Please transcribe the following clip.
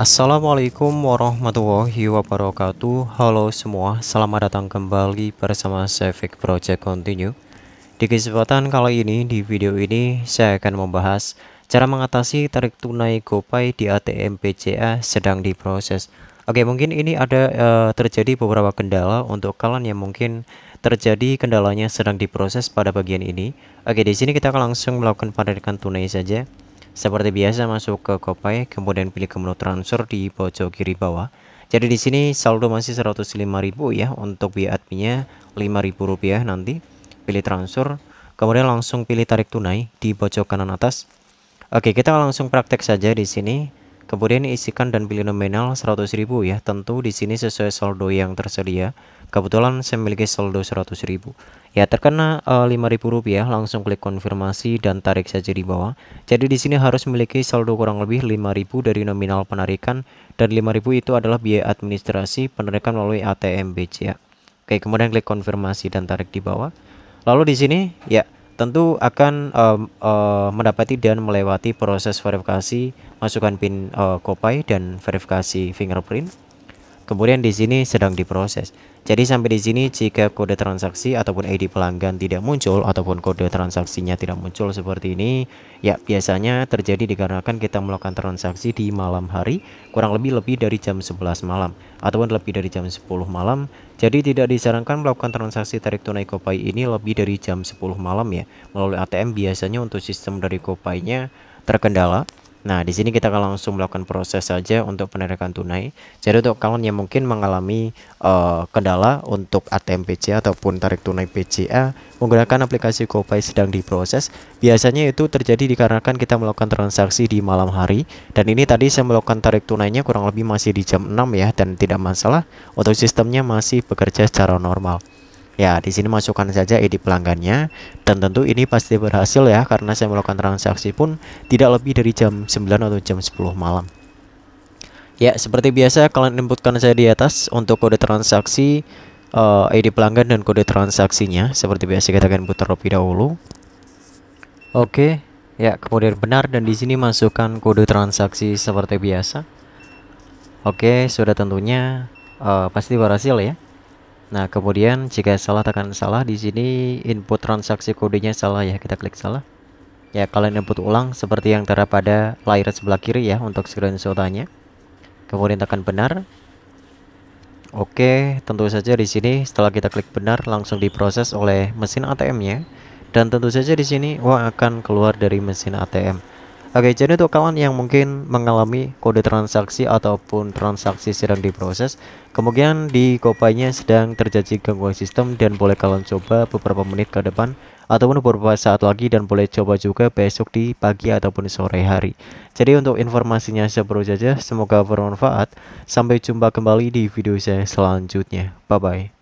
Assalamualaikum warahmatullahi wabarakatuh Halo semua, selamat datang kembali bersama Civic Project Continue Di kesempatan kali ini, di video ini saya akan membahas Cara mengatasi tarik tunai GoPay di ATM BCA sedang diproses Oke, mungkin ini ada uh, terjadi beberapa kendala untuk kalian yang mungkin terjadi kendalanya sedang diproses pada bagian ini Oke, di sini kita akan langsung melakukan penarikan tunai saja seperti biasa masuk ke Kopay, kemudian pilih ke menu transfer di pojok kiri bawah. Jadi di sini saldo masih 105.000 ya untuk biaya adminnya Rp5.000 nanti. Pilih transfer, kemudian langsung pilih tarik tunai di pojok kanan atas. Oke, kita langsung praktek saja di sini. Kemudian isikan dan pilih nominal 100.000 ya. Tentu di sini sesuai saldo yang tersedia. Kebetulan saya memiliki saldo 100.000. Ya, terkena eh, rp 5.000 rupiah, langsung klik konfirmasi dan tarik saja di bawah. Jadi di sini harus memiliki saldo kurang lebih 5.000 dari nominal penarikan dan 5.000 itu adalah biaya administrasi penarikan melalui ATM BCA. Oke, kemudian klik konfirmasi dan tarik di bawah. Lalu di sini ya tentu akan uh, uh, mendapati dan melewati proses verifikasi masukan PIN uh, eh, Kopai dan verifikasi fingerprint Kemudian di sini sedang diproses. Jadi sampai di sini jika kode transaksi ataupun ID pelanggan tidak muncul ataupun kode transaksinya tidak muncul seperti ini, ya biasanya terjadi dikarenakan kita melakukan transaksi di malam hari kurang lebih lebih dari jam 11 malam ataupun lebih dari jam 10 malam. Jadi tidak disarankan melakukan transaksi tarik tunai Kopai ini lebih dari jam 10 malam ya. Melalui ATM biasanya untuk sistem dari Kopainya terkendala Nah, di sini kita akan langsung melakukan proses saja untuk penarikan tunai. Jadi untuk kalian yang mungkin mengalami uh, kendala untuk ATM PCA ataupun tarik tunai PCA menggunakan aplikasi GoPay sedang diproses, biasanya itu terjadi dikarenakan kita melakukan transaksi di malam hari. Dan ini tadi saya melakukan tarik tunainya kurang lebih masih di jam 6 ya dan tidak masalah untuk sistemnya masih bekerja secara normal. Ya, di sini masukkan saja ID pelanggannya dan tentu ini pasti berhasil ya karena saya melakukan transaksi pun tidak lebih dari jam 9 atau jam 10 malam. Ya, seperti biasa kalian inputkan saya di atas untuk kode transaksi uh, ID pelanggan dan kode transaksinya. Seperti biasa kita akan putar lebih dahulu. Oke, ya kemudian benar dan di sini masukkan kode transaksi seperti biasa. Oke, sudah tentunya uh, pasti berhasil ya. Nah, kemudian jika salah tekan salah di sini input transaksi kodenya salah ya, kita klik salah. Ya, kalian input ulang seperti yang tertera pada layar sebelah kiri ya untuk screenshot-nya. Kemudian tekan benar. Oke, tentu saja di sini setelah kita klik benar langsung diproses oleh mesin ATM-nya. Dan tentu saja di sini uang akan keluar dari mesin ATM. Oke, jadi untuk kawan yang mungkin mengalami kode transaksi ataupun transaksi sedang diproses, kemudian di kopanya sedang terjadi gangguan sistem dan boleh kalian coba beberapa menit ke depan ataupun beberapa saat lagi dan boleh coba juga besok di pagi ataupun sore hari. Jadi untuk informasinya seperti saja, semoga bermanfaat. Sampai jumpa kembali di video saya selanjutnya. Bye-bye.